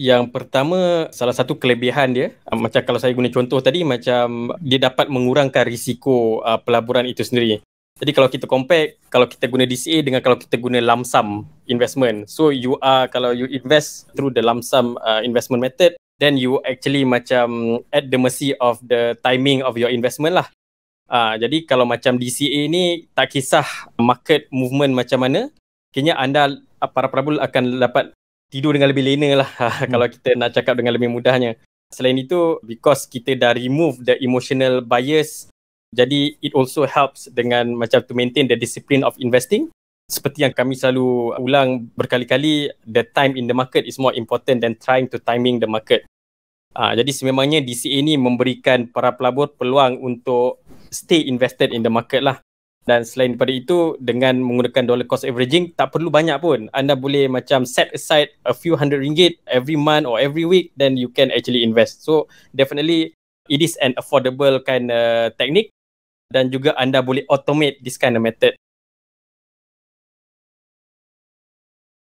Yang pertama, salah satu kelebihan dia, ah, macam kalau saya guna contoh tadi, macam dia dapat mengurangkan risiko uh, pelaburan itu sendiri. Jadi kalau kita compare, kalau kita guna DCA dengan kalau kita guna lump sum investment. So you are, kalau you invest through the lump sum uh, ah, investment method, then you actually macam at the mercy of the timing of your investment lah. Uh, jadi kalau macam DCA ni tak kisah market movement macam mana, kini anda ah, para prabul akan dapat tidur dengan lebih lena lah ah, hmm. kalau kita nak cakap dengan lebih mudahnya. Selain itu, because kita dah remove the emotional bias, jadi it also helps dengan macam to maintain the discipline of investing. Seperti yang kami selalu ulang berkali-kali, the time in the market is more important than trying to timing the market. Ah jadi sememangnya DCA ni memberikan para pelabur peluang untuk stay invested in the market lah. Dan selain daripada itu dengan menggunakan dollar cost averaging tak perlu banyak pun. Anda boleh macam set aside a few hundred ringgit every month or every week then you can actually invest. So definitely it is an affordable kind of technique dan juga anda boleh automate this kind of method.